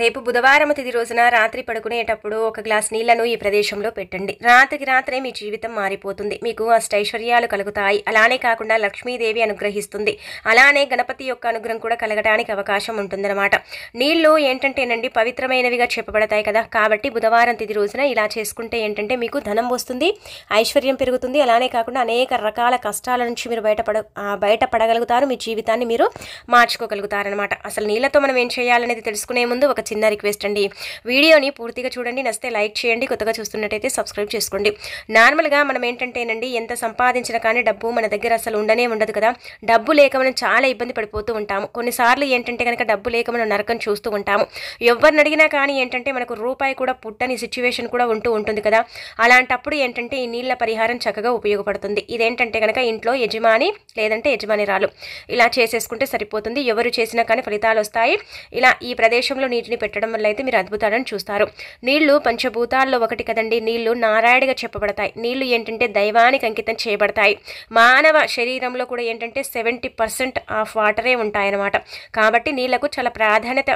రేపు బుధవారం తిది రోజున రాత్రి పడుకునేటప్పుడు ఒక గ్లాస్ నీళ్లను ఈ ప్రదేశంలో పెట్టండి రాత్రికి రాత్రే మీ జీవితం మారిపోతుంది మీకు అష్టైశ్వర్యాలు కలుగుతాయి అలానే కాకుండా లక్ష్మీదేవి అనుగ్రహిస్తుంది అలానే గణపతి యొక్క అనుగ్రహం కూడా కలగడానికి అవకాశం ఉంటుందన్నమాట నీళ్లు ఏంటంటేనండి పవిత్రమైనవిగా చెప్పబడతాయి కదా కాబట్టి బుధవారం తిది రోజున ఇలా చేసుకుంటే ఏంటంటే మీకు ధనం వస్తుంది ఐశ్వర్యం పెరుగుతుంది అలానే కాకుండా అనేక రకాల కష్టాల నుంచి మీరు బయటపడ బయటపడగలుగుతారు మీ జీవితాన్ని మీరు మార్చుకోగలుగుతారనమాట అసలు నీళ్లతో మనం ఏం చేయాలనేది తెలుసుకునే ముందు ఒక చిన్న రిక్వెస్ట్ అండి వీడియోని పూర్తిగా చూడండి నచ్చితే లైక్ చేయండి కొత్తగా చూస్తున్నట్టయితే సబ్స్క్రైబ్ చేసుకోండి నార్మల్గా మనం ఏంటంటేనండి ఎంత సంపాదించినా కానీ డబ్బు మన దగ్గర అసలు ఉండనే ఉండదు కదా డబ్బు లేక మనం చాలా ఇబ్బంది పడిపోతూ ఉంటాము కొన్నిసార్లు ఏంటంటే కనుక డబ్బు లేక మనం నరకం చూస్తూ ఉంటాము ఎవరిని అడిగినా కానీ ఏంటంటే మనకు రూపాయి కూడా పుట్టని సిచ్యువేషన్ కూడా ఉంటూ ఉంటుంది కదా అలాంటప్పుడు ఏంటంటే ఈ నీళ్ల పరిహారం చక్కగా ఉపయోగపడుతుంది ఇదేంటంటే కనుక ఇంట్లో యజమాని లేదంటే యజమానిరాలు ఇలా చేసేసుకుంటే సరిపోతుంది ఎవరు చేసినా కానీ ఫలితాలు వస్తాయి ఇలా ఈ ప్రదేశంలో నీటిని వీటిని పెట్టడం వల్ల అయితే మీరు అద్భుతాలను చూస్తారు నీళ్లు పంచభూతాల్లో ఒకటి కదండి నీళ్లు నారాయణగా చెప్పబడతాయి నీళ్లు ఏంటంటే దైవానికి అంకితం చేయబడతాయి మానవ శరీరంలో కూడా ఏంటంటే సెవెంటీ పర్సెంట్ ఆఫ్ వాటరే ఉంటాయన్నమాట కాబట్టి నీళ్లకు చాలా ప్రాధాన్యత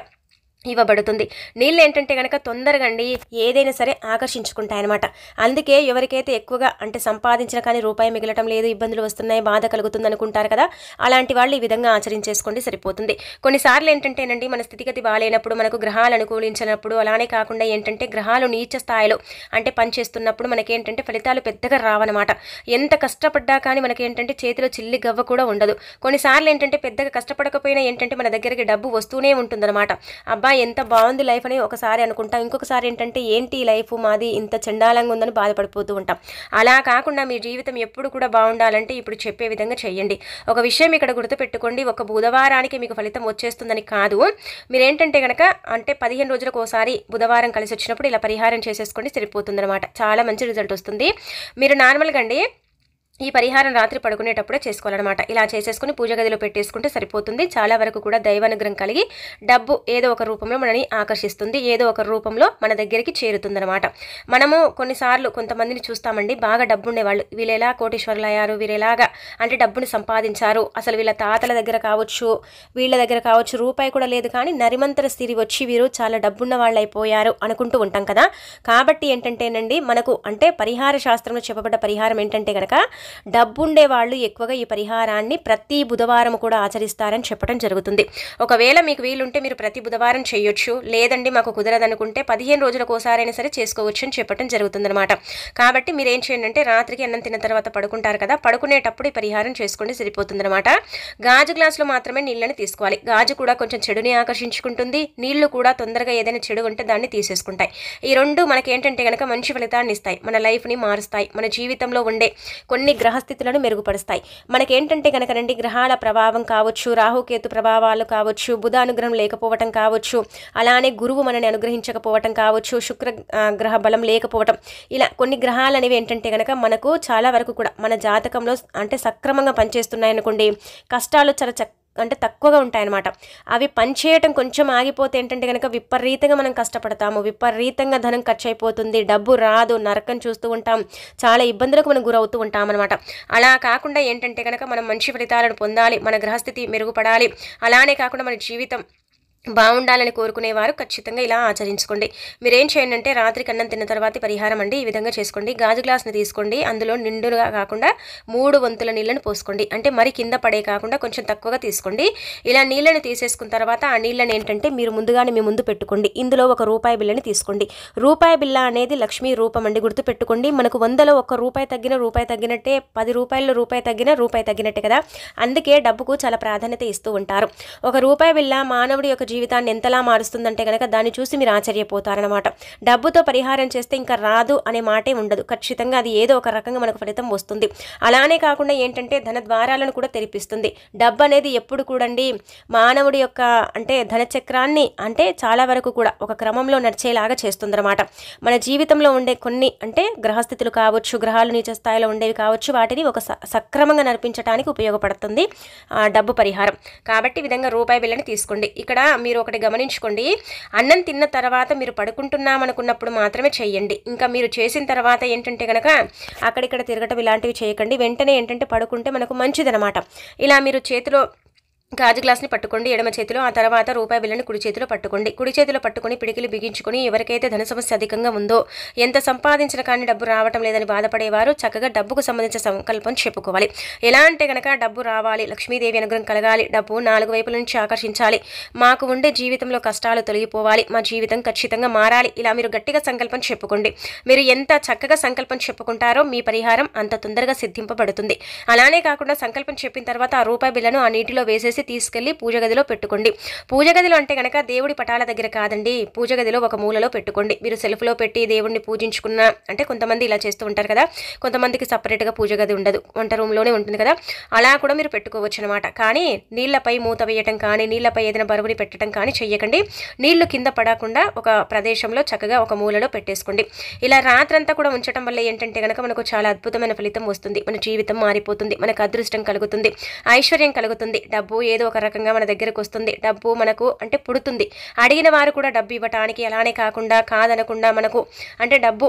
ఇవ్వబడుతుంది నీళ్ళు ఏంటంటే కనుక తొందరగా అండి ఏదైనా సరే ఆకర్షించుకుంటాయన్నమాట అందుకే ఎవరికైతే ఎక్కువగా అంటే సంపాదించిన కానీ రూపాయి మిగలటం లేదు ఇబ్బందులు వస్తున్నాయి బాధ కలుగుతుంది అనుకుంటారు కదా అలాంటి వాళ్ళు ఈ విధంగా ఆచరించేసుకోండి సరిపోతుంది కొన్నిసార్లు ఏంటంటేనండి మన స్థితిగతి బాగాలేనప్పుడు మనకు గ్రహాలు అనుకూలించినప్పుడు అలానే కాకుండా ఏంటంటే గ్రహాలు నీచ స్థాయిలో అంటే పనిచేస్తున్నప్పుడు మనకేంటంటే ఫలితాలు పెద్దగా రావనమాట ఎంత కష్టపడ్డా కానీ మనకేంటంటే చేతిలో చిల్లి గవ్వ కూడా ఉండదు కొన్నిసార్లు ఏంటంటే పెద్దగా కష్టపడకపోయినా ఏంటంటే మన దగ్గరికి డబ్బు వస్తూనే ఉంటుందన్నమాట అబ్బాయి ఎంత బాగుంది లైఫ్ అని ఒకసారి అనుకుంటాం ఇంకొకసారి ఏంటంటే ఏంటి లైఫ్ మాది ఇంత చండాలంగా ఉందని బాధపడిపోతూ ఉంటాం అలా కాకుండా మీ జీవితం ఎప్పుడు కూడా బాగుండాలంటే ఇప్పుడు చెప్పే విధంగా చేయండి ఒక విషయం ఇక్కడ గుర్తుపెట్టుకోండి ఒక బుధవారానికి మీకు ఫలితం వచ్చేస్తుందని కాదు మీరేంటంటే కనుక అంటే పదిహేను రోజులకు ఒకసారి బుధవారం కలిసి వచ్చినప్పుడు ఇలా పరిహారం చేసేసుకోండి సరిపోతుందనమాట చాలా మంచి రిజల్ట్ వస్తుంది మీరు నార్మల్గా అండి ఈ పరిహారం రాత్రి పడుకునేటప్పుడే చేసుకోవాలన్నమాట ఇలా చేసేసుకుని పూజ గదిలో పెట్టేసుకుంటే సరిపోతుంది చాలా వరకు కూడా దైవానుగ్రహం కలిగి డబ్బు ఏదో ఒక రూపంలో మనని ఆకర్షిస్తుంది ఏదో ఒక రూపంలో మన దగ్గరికి అనమాట మనము కొన్నిసార్లు కొంతమందిని చూస్తామండి బాగా డబ్బు ఉండేవాళ్ళు వీళ్ళెలా కోటీశ్వరులు అయ్యారు వీళ్ళెలాగా అంటే డబ్బుని సంపాదించారు అసలు వీళ్ళ తాతల దగ్గర కావచ్చు వీళ్ళ దగ్గర కావచ్చు రూపాయి కూడా లేదు కానీ నరిమంతర స్థిరి వచ్చి వీరు చాలా డబ్బున్న వాళ్ళు అయిపోయారు అనుకుంటూ ఉంటాం కదా కాబట్టి ఏంటంటేనండి మనకు అంటే పరిహార శాస్త్రంలో చెప్పబడ్డ పరిహారం ఏంటంటే కనుక డబ్బుండే వాళ్ళు ఎక్కువగా ఈ పరిహారాన్ని ప్రతి బుధవారం కూడా ఆచరిస్తారని చెప్పడం జరుగుతుంది ఒకవేళ మీకు వీలుంటే మీరు ప్రతి బుధవారం చేయొచ్చు లేదండి మాకు కుదరదనుకుంటే పదిహేను రోజుల కోసారైనా సరే చేసుకోవచ్చు అని చెప్పడం జరుగుతుందనమాట కాబట్టి మీరు ఏం చేయండి అంటే రాత్రికి అన్నం తిన్న తర్వాత పడుకుంటారు కదా పడుకునేటప్పుడు ఈ పరిహారం చేసుకోండి సరిపోతుందనమాట గాజు గ్లాసులో మాత్రమే నీళ్ళని తీసుకోవాలి గాజు కూడా కొంచెం చెడుని ఆకర్షించుకుంటుంది నీళ్లు కూడా తొందరగా ఏదైనా చెడు ఉంటే దాన్ని తీసేసుకుంటాయి ఈ రెండు మనకేంటంటే కనుక మంచి ఫలితాన్ని ఇస్తాయి మన లైఫ్ని మారుస్తాయి మన జీవితంలో ఉండే కొన్ని గ్రహస్థితులను మెరుగుపరుస్తాయి మనకేంటంటే రండి గ్రహాల ప్రభావం కావచ్చు రాహుకేతు ప్రభావాలు కావచ్చు బుధ అనుగ్రహం లేకపోవటం కావచ్చు అలానే గురువు మనని అనుగ్రహించకపోవటం కావచ్చు శుక్ర గ్రహ బలం లేకపోవటం ఇలా కొన్ని గ్రహాలు అనేవి ఏంటంటే కనుక మనకు చాలా వరకు కూడా మన జాతకంలో అంటే సక్రమంగా పనిచేస్తున్నాయి అనుకోండి కష్టాలు చాలా చక్క అంటే తక్కువగా ఉంటాయన్నమాట అవి పనిచేయటం కొంచెం ఆగిపోతే ఏంటంటే కనుక విపరీతంగా మనం కష్టపడతాము విపరీతంగా ధనం ఖర్చు అయిపోతుంది డబ్బు రాదు నరకం చూస్తూ ఉంటాం చాలా ఇబ్బందులకు మనం గురవుతూ ఉంటాం అనమాట అలా కాకుండా ఏంటంటే కనుక మనం మంచి ఫలితాలను పొందాలి మన గ్రహస్థితి మెరుగుపడాలి అలానే కాకుండా మన జీవితం బాగుండాలని కోరుకునేవారు ఖచ్చితంగా ఇలా ఆచరించుకోండి మీరేం చేయండి అంటే రాత్రి కన్నం తిన్న తర్వాత పరిహారం అండి ఈ విధంగా చేసుకోండి గాజు గ్లాస్ని తీసుకోండి అందులో నిండుగా కాకుండా మూడు వంతుల నీళ్ళని పోసుకోండి అంటే మరి కింద పడే కాకుండా కొంచెం తక్కువగా తీసుకోండి ఇలా నీళ్ళని తీసేసుకున్న తర్వాత ఆ నీళ్ళని ఏంటంటే మీరు ముందుగానే మీ ముందు పెట్టుకోండి ఇందులో ఒక రూపాయి బిల్లని తీసుకోండి రూపాయి బిల్ల అనేది లక్ష్మీ రూపం అండి గుర్తుపెట్టుకోండి మనకు వందలో ఒక రూపాయి తగ్గిన రూపాయి తగ్గినట్టే పది రూపాయల రూపాయి తగ్గిన రూపాయి తగ్గినట్టే కదా అందుకే డబ్బుకు చాలా ప్రాధాన్యత ఇస్తూ ఉంటారు ఒక రూపాయి బిల్ల మానవుడి యొక్క జీవితాన్ని ఎంతలా మారుస్తుందంటే కనుక దాన్ని చూసి మీరు ఆశ్చర్యపోతారనమాట డబ్బుతో పరిహారం చేస్తే ఇంకా రాదు అనే మాటే ఉండదు ఖచ్చితంగా అది ఏదో ఒక రకంగా మనకు ఫలితం వస్తుంది అలానే కాకుండా ఏంటంటే ధన ద్వారాలను కూడా తెరిపిస్తుంది డబ్బు అనేది ఎప్పుడు కూడండి మానవుడి యొక్క అంటే ధనచక్రాన్ని అంటే చాలా వరకు కూడా ఒక క్రమంలో నడిచేలాగా చేస్తుందన్నమాట మన జీవితంలో ఉండే కొన్ని అంటే గ్రహస్థితులు కావచ్చు గ్రహాలు నీచ స్థాయిలో ఉండేవి కావచ్చు వాటిని ఒక సక్రమంగా నడిపించడానికి ఉపయోగపడుతుంది డబ్బు పరిహారం కాబట్టి విధంగా రూపాయి బిల్లని తీసుకోండి ఇక్కడ మీరు ఒకటి గమనించుకోండి అన్నం తిన్న తర్వాత మీరు అనుకున్నప్పుడు మాత్రమే చేయండి ఇంకా మీరు చేసిన తర్వాత ఏంటంటే కనుక అక్కడిక్కడ తిరగటం ఇలాంటివి చేయకండి వెంటనే ఏంటంటే పడుకుంటే మనకు మంచిదనమాట ఇలా మీరు చేతిలో గాజు గ్లాస్ని పట్టుకోండి ఎడమ చేతిలో ఆ తర్వాత రూపాయి బిల్లని కుడి చేతిలో పట్టుకోండి కుడి చేతిలో పట్టుకుని పిడికిలు బిగించుకుని ఎవరికైతే ధన సమస్య అధికంగా ఉందో ఎంత సంపాదించిన కానీ డబ్బు రావటం లేదని బాధపడేవారు చక్కగా డబ్బుకు సంబంధించిన సంకల్పం చెప్పుకోవాలి ఎలా అంటే కనుక డబ్బు రావాలి లక్ష్మీదేవి అనుగ్రహం కలగాలి డబ్బు నాలుగు వైపుల నుంచి ఆకర్షించాలి మాకు ఉండే జీవితంలో కష్టాలు తొలగిపోవాలి మా జీవితం ఖచ్చితంగా మారాలి ఇలా మీరు గట్టిగా సంకల్పం చెప్పుకోండి మీరు ఎంత చక్కగా సంకల్పం చెప్పుకుంటారో మీ పరిహారం అంత తొందరగా సిద్ధింపబడుతుంది అలానే కాకుండా సంకల్పం చెప్పిన తర్వాత ఆ రూపాయి బిల్లను ఆ నీటిలో వేసేసి చేసి తీసుకెళ్లి పూజ గదిలో పెట్టుకోండి పూజ గదిలో అంటే కనుక దేవుడి పటాల దగ్గర కాదండి పూజ గదిలో ఒక మూలలో పెట్టుకోండి మీరు సెల్ఫ్లో పెట్టి దేవుడిని పూజించుకున్న అంటే కొంతమంది ఇలా చేస్తూ ఉంటారు కదా కొంతమందికి సపరేట్గా పూజ గది ఉండదు వంట రూమ్లోనే ఉంటుంది కదా అలా కూడా మీరు పెట్టుకోవచ్చు అనమాట కానీ నీళ్లపై మూత వేయటం కానీ నీళ్లపై ఏదైనా బరువుని పెట్టడం కానీ చెయ్యకండి నీళ్లు కింద పడకుండా ఒక ప్రదేశంలో చక్కగా ఒక మూలలో పెట్టేసుకోండి ఇలా రాత్రంతా కూడా ఉంచడం వల్ల ఏంటంటే కనుక మనకు చాలా అద్భుతమైన ఫలితం వస్తుంది మన జీవితం మారిపోతుంది మనకు అదృష్టం కలుగుతుంది ఐశ్వర్యం కలుగుతుంది డబ్బు ఏదో ఒక రకంగా మన దగ్గరకు వస్తుంది డబ్బు మనకు అంటే పుడుతుంది అడిగిన వారు కూడా డబ్బు ఇవ్వటానికి అలానే కాకుండా కాదనకుండా మనకు అంటే డబ్బు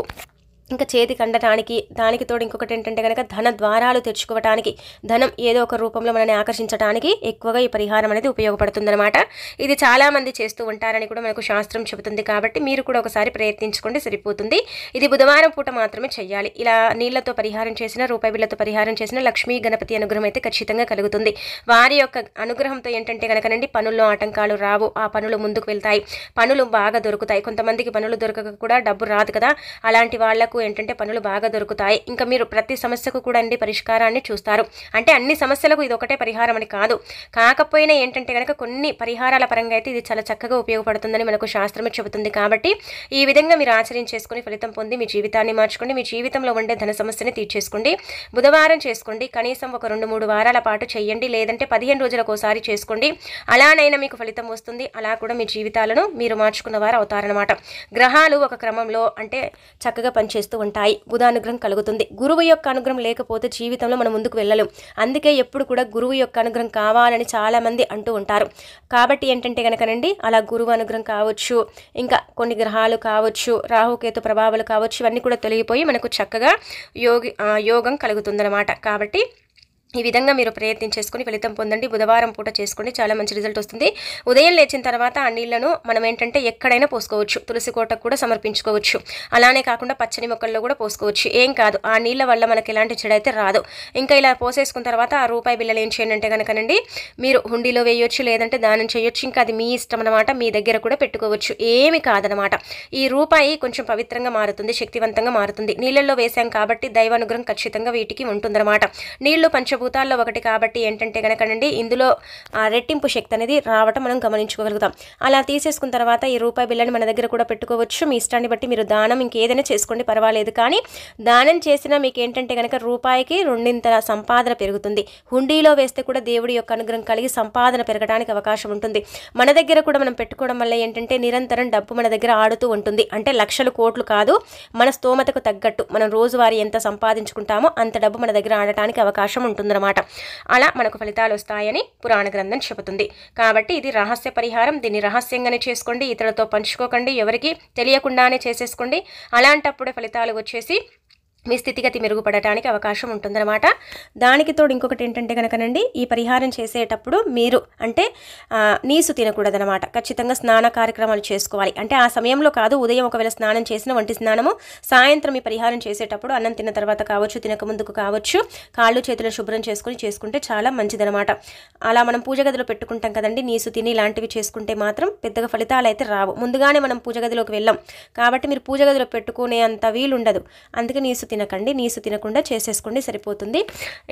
ఇంకా చేతి కండటానికి దానికి తోడు ఇంకొకటి ఏంటంటే కనుక ధన ద్వారాలు తెచ్చుకోవటానికి ధనం ఏదో ఒక రూపంలో మనల్ని ఆకర్షించడానికి ఎక్కువగా ఈ పరిహారం అనేది ఉపయోగపడుతుందన్నమాట ఇది చాలామంది చేస్తూ ఉంటారని కూడా మనకు శాస్త్రం చెబుతుంది కాబట్టి మీరు కూడా ఒకసారి ప్రయత్నించుకోండి సరిపోతుంది ఇది బుధవారం పూట మాత్రమే చేయాలి ఇలా నీళ్లతో పరిహారం చేసిన రూపాయి బిళ్ళతో పరిహారం చేసిన లక్ష్మీ గణపతి అనుగ్రహం అయితే ఖచ్చితంగా కలుగుతుంది వారి యొక్క అనుగ్రహంతో ఏంటంటే కనుకనండి పనుల్లో ఆటంకాలు రావు ఆ పనులు ముందుకు వెళ్తాయి పనులు బాగా దొరుకుతాయి కొంతమందికి పనులు దొరకక కూడా డబ్బు రాదు కదా అలాంటి వాళ్లకు మీకు ఏంటంటే పనులు బాగా దొరుకుతాయి ఇంకా మీరు ప్రతి సమస్యకు కూడా అండి పరిష్కారాన్ని చూస్తారు అంటే అన్ని సమస్యలకు ఇది ఒకటే పరిహారం అని కాదు కాకపోయినా ఏంటంటే కనుక కొన్ని పరిహారాల పరంగా అయితే ఇది చాలా చక్కగా ఉపయోగపడుతుందని మనకు శాస్త్రమే చెబుతుంది కాబట్టి ఈ విధంగా మీరు ఆచరించేసుకుని ఫలితం పొంది మీ జీవితాన్ని మార్చుకోండి మీ జీవితంలో ఉండే ధన సమస్యని తీర్చేసుకోండి బుధవారం చేసుకోండి కనీసం ఒక రెండు మూడు వారాల పాటు చేయండి లేదంటే పదిహేను రోజులకు ఒకసారి చేసుకోండి అలానైనా మీకు ఫలితం వస్తుంది అలా కూడా మీ జీవితాలను మీరు మార్చుకున్న వారు అవుతారనమాట గ్రహాలు ఒక క్రమంలో అంటే చక్కగా పనిచేస్తుంది చేస్తూ ఉంటాయి బుధానుగ్రహం అనుగ్రహం కలుగుతుంది గురువు యొక్క అనుగ్రహం లేకపోతే జీవితంలో మనం ముందుకు వెళ్ళలేం అందుకే ఎప్పుడు కూడా గురువు యొక్క అనుగ్రహం కావాలని చాలామంది అంటూ ఉంటారు కాబట్టి ఏంటంటే కనుకనండి అలా గురువు అనుగ్రహం కావచ్చు ఇంకా కొన్ని గ్రహాలు కావచ్చు రాహుకేతు ప్రభావాలు కావచ్చు ఇవన్నీ కూడా తొలగిపోయి మనకు చక్కగా యోగి యోగం కలుగుతుందన్నమాట కాబట్టి ఈ విధంగా మీరు ప్రయత్నం చేసుకుని ఫలితం పొందండి బుధవారం పూట చేసుకోండి చాలా మంచి రిజల్ట్ వస్తుంది ఉదయం లేచిన తర్వాత ఆ నీళ్లను మనం ఏంటంటే ఎక్కడైనా పోసుకోవచ్చు తులసి కోటకు కూడా సమర్పించుకోవచ్చు అలానే కాకుండా పచ్చని మొక్కల్లో కూడా పోసుకోవచ్చు ఏం కాదు ఆ నీళ్ళ వల్ల మనకి ఎలాంటి చెడు అయితే రాదు ఇంకా ఇలా పోసేసుకున్న తర్వాత ఆ రూపాయి బిల్లలు ఏం చేయండి అంటే కనుకనండి మీరు హుండీలో వేయొచ్చు లేదంటే దానం చేయొచ్చు ఇంకా అది మీ ఇష్టం అనమాట మీ దగ్గర కూడా పెట్టుకోవచ్చు ఏమి కాదనమాట ఈ రూపాయి కొంచెం పవిత్రంగా మారుతుంది శక్తివంతంగా మారుతుంది నీళ్ళల్లో వేసాం కాబట్టి దైవానుగ్రహం ఖచ్చితంగా వీటికి ఉంటుందన్నమాట నీళ్లు పంచ పంచభూతాల్లో ఒకటి కాబట్టి ఏంటంటే కనుకనండి ఇందులో రెట్టింపు శక్తి అనేది రావటం మనం గమనించుకోగలుగుతాం అలా తీసేసుకున్న తర్వాత ఈ రూపాయి బిల్లని మన దగ్గర కూడా పెట్టుకోవచ్చు మీ ఇష్టాన్ని బట్టి మీరు దానం ఇంకేదైనా చేసుకోండి పర్వాలేదు కానీ దానం చేసినా మీకు ఏంటంటే కనుక రూపాయికి రెండింతల సంపాదన పెరుగుతుంది హుండీలో వేస్తే కూడా దేవుడి యొక్క అనుగ్రహం కలిగి సంపాదన పెరగడానికి అవకాశం ఉంటుంది మన దగ్గర కూడా మనం పెట్టుకోవడం వల్ల ఏంటంటే నిరంతరం డబ్బు మన దగ్గర ఆడుతూ ఉంటుంది అంటే లక్షలు కోట్లు కాదు మన స్తోమతకు తగ్గట్టు మనం రోజువారీ ఎంత సంపాదించుకుంటామో అంత డబ్బు మన దగ్గర ఆడటానికి అవకాశం ఉంటుంది ఉంటుందన్నమాట అలా మనకు ఫలితాలు వస్తాయని పురాణ గ్రంథం చెబుతుంది కాబట్టి ఇది రహస్య పరిహారం దీన్ని రహస్యంగానే చేసుకోండి ఇతరులతో పంచుకోకండి ఎవరికి తెలియకుండానే చేసేసుకోండి అలాంటప్పుడే ఫలితాలు వచ్చేసి మీ స్థితిగతి మెరుగుపడటానికి అవకాశం ఉంటుందన్నమాట దానికి తోడు ఇంకొకటి ఏంటంటే కనుకనండి ఈ పరిహారం చేసేటప్పుడు మీరు అంటే నీసు తినకూడదనమాట ఖచ్చితంగా స్నాన కార్యక్రమాలు చేసుకోవాలి అంటే ఆ సమయంలో కాదు ఉదయం ఒకవేళ స్నానం చేసిన వంటి స్నానము సాయంత్రం ఈ పరిహారం చేసేటప్పుడు అన్నం తిన్న తర్వాత కావచ్చు తినక ముందుకు కావచ్చు కాళ్ళు చేతులు శుభ్రం చేసుకుని చేసుకుంటే చాలా మంచిదనమాట అలా మనం పూజ గదిలో పెట్టుకుంటాం కదండి నీసు తిని ఇలాంటివి చేసుకుంటే మాత్రం పెద్దగా ఫలితాలు అయితే రావు ముందుగానే మనం పూజ గదిలోకి వెళ్ళాం కాబట్టి మీరు పూజ గదిలో పెట్టుకునే అంత వీలుండదు అందుకే నీసు తినకండి నీసు తినకుండా చేసేసుకోండి సరిపోతుంది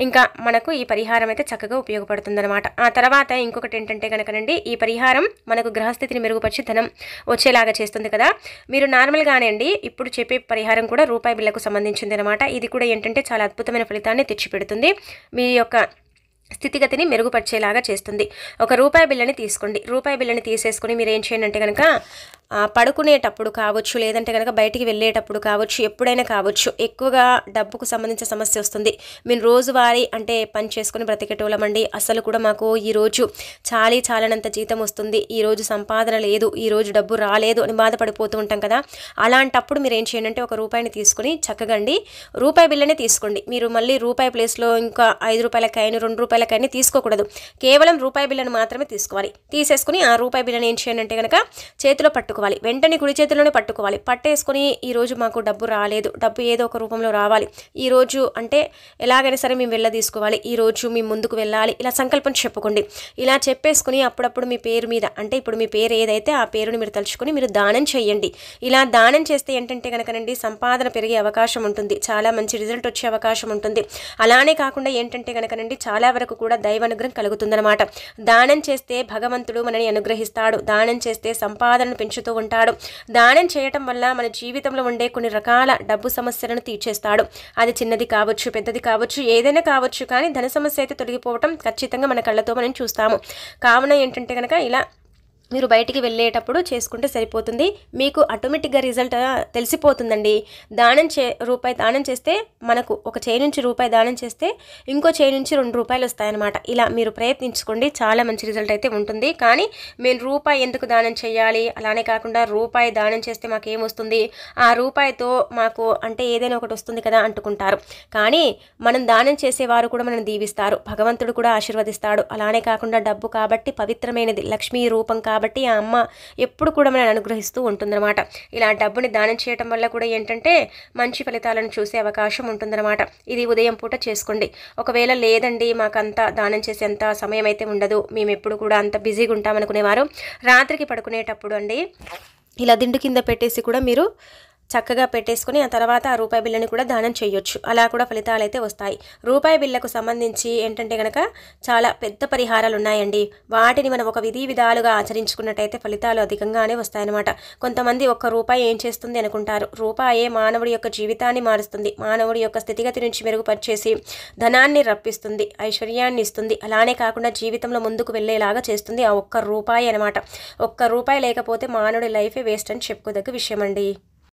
ఇంకా మనకు ఈ పరిహారం అయితే చక్కగా ఉపయోగపడుతుంది అనమాట ఆ తర్వాత ఇంకొకటి ఏంటంటే కనుకనండి ఈ పరిహారం మనకు గ్రహస్థితిని మెరుగుపరిచి ధనం వచ్చేలాగా చేస్తుంది కదా మీరు నార్మల్గానే అండి ఇప్పుడు చెప్పే పరిహారం కూడా రూపాయి బిల్లకు సంబంధించింది అనమాట ఇది కూడా ఏంటంటే చాలా అద్భుతమైన ఫలితాన్ని తెచ్చిపెడుతుంది మీ యొక్క స్థితిగతిని మెరుగుపరిచేలాగా చేస్తుంది ఒక రూపాయి బిల్లని తీసుకోండి రూపాయి బిల్లని తీసేసుకుని మీరు ఏం చేయండి అంటే కనుక పడుకునేటప్పుడు కావచ్చు లేదంటే కనుక బయటికి వెళ్ళేటప్పుడు కావచ్చు ఎప్పుడైనా కావచ్చు ఎక్కువగా డబ్బుకు సంబంధించిన సమస్య వస్తుంది మేము రోజువారీ అంటే పని చేసుకుని బ్రతికేటోళ్ళమండి అసలు కూడా మాకు ఈరోజు చాలీ చాలనంత జీతం వస్తుంది ఈరోజు సంపాదన లేదు ఈరోజు డబ్బు రాలేదు అని బాధపడిపోతూ ఉంటాం కదా అలాంటప్పుడు మీరు ఏం చేయండి అంటే ఒక రూపాయిని తీసుకుని చక్కగండి రూపాయి బిల్లనే తీసుకోండి మీరు మళ్ళీ రూపాయి ప్లేస్లో ఇంకా ఐదు రూపాయల కాయను రెండు రూపాయలు రూపాయలకన్నీ తీసుకోకూడదు కేవలం రూపాయి బిల్లను మాత్రమే తీసుకోవాలి తీసేసుకుని ఆ రూపాయి బిల్లను ఏం చేయండి అంటే కనుక చేతిలో పట్టుకోవాలి వెంటనే గుడి చేతిలోనే పట్టుకోవాలి పట్టేసుకుని ఈరోజు మాకు డబ్బు రాలేదు డబ్బు ఏదో ఒక రూపంలో రావాలి ఈరోజు అంటే ఎలాగైనా సరే మేము వెళ్ళ తీసుకోవాలి ఈరోజు మీ ముందుకు వెళ్ళాలి ఇలా సంకల్పం చెప్పుకోండి ఇలా చెప్పేసుకుని అప్పుడప్పుడు మీ పేరు మీద అంటే ఇప్పుడు మీ పేరు ఏదైతే ఆ పేరుని మీరు తలుచుకొని మీరు దానం చేయండి ఇలా దానం చేస్తే ఏంటంటే కనుకనండి సంపాదన పెరిగే అవకాశం ఉంటుంది చాలా మంచి రిజల్ట్ వచ్చే అవకాశం ఉంటుంది అలానే కాకుండా ఏంటంటే కనుకనండి చాలా వరకు మనకు కూడా దైవానుగ్రహం కలుగుతుందనమాట దానం చేస్తే భగవంతుడు మనని అనుగ్రహిస్తాడు దానం చేస్తే సంపాదనను పెంచుతూ ఉంటాడు దానం చేయటం వల్ల మన జీవితంలో ఉండే కొన్ని రకాల డబ్బు సమస్యలను తీర్చేస్తాడు అది చిన్నది కావచ్చు పెద్దది కావచ్చు ఏదైనా కావచ్చు కానీ ధన సమస్య అయితే తొలగిపోవటం ఖచ్చితంగా మన కళ్ళతో మనం చూస్తాము కావున ఏంటంటే కనుక ఇలా మీరు బయటికి వెళ్ళేటప్పుడు చేసుకుంటే సరిపోతుంది మీకు ఆటోమేటిక్గా రిజల్ట్ తెలిసిపోతుందండి దానం చే రూపాయి దానం చేస్తే మనకు ఒక చేయి నుంచి రూపాయి దానం చేస్తే ఇంకో చేయి నుంచి రెండు రూపాయలు వస్తాయన్నమాట ఇలా మీరు ప్రయత్నించుకోండి చాలా మంచి రిజల్ట్ అయితే ఉంటుంది కానీ మేము రూపాయి ఎందుకు దానం చేయాలి అలానే కాకుండా రూపాయి దానం చేస్తే మాకు ఏమొస్తుంది ఆ రూపాయితో మాకు అంటే ఏదైనా ఒకటి వస్తుంది కదా అంటుకుంటారు కానీ మనం దానం చేసేవారు కూడా మనం దీవిస్తారు భగవంతుడు కూడా ఆశీర్వదిస్తాడు అలానే కాకుండా డబ్బు కాబట్టి పవిత్రమైనది లక్ష్మీ రూపం కాబట్టి ఆ అమ్మ ఎప్పుడు కూడా మనల్ని అనుగ్రహిస్తూ ఉంటుందన్నమాట ఇలా డబ్బుని దానం చేయటం వల్ల కూడా ఏంటంటే మంచి ఫలితాలను చూసే అవకాశం ఉంటుందన్నమాట ఇది ఉదయం పూట చేసుకోండి ఒకవేళ లేదండి మాకంత దానం చేసేంత సమయం అయితే ఉండదు మేము ఎప్పుడు కూడా అంత బిజీగా ఉంటామనుకునేవారు రాత్రికి పడుకునేటప్పుడు అండి ఇలా దిండు కింద పెట్టేసి కూడా మీరు చక్కగా పెట్టేసుకుని ఆ తర్వాత ఆ రూపాయి బిల్లని కూడా దానం చేయొచ్చు అలా కూడా ఫలితాలు అయితే వస్తాయి రూపాయి బిల్లకు సంబంధించి ఏంటంటే కనుక చాలా పెద్ద పరిహారాలు ఉన్నాయండి వాటిని మనం ఒక విధి విధాలుగా ఆచరించుకున్నట్టయితే ఫలితాలు అధికంగానే వస్తాయన్నమాట కొంతమంది ఒక్క రూపాయి ఏం చేస్తుంది అనుకుంటారు రూపాయే మానవుడి యొక్క జీవితాన్ని మారుస్తుంది మానవుడి యొక్క స్థితిగతి నుంచి మెరుగుపరిచేసి ధనాన్ని రప్పిస్తుంది ఐశ్వర్యాన్ని ఇస్తుంది అలానే కాకుండా జీవితంలో ముందుకు వెళ్ళేలాగా చేస్తుంది ఆ ఒక్క రూపాయి అనమాట ఒక్క రూపాయి లేకపోతే మానవుడి లైఫే వేస్ట్ అని చెప్పుకోదగ్గ విషయం అండి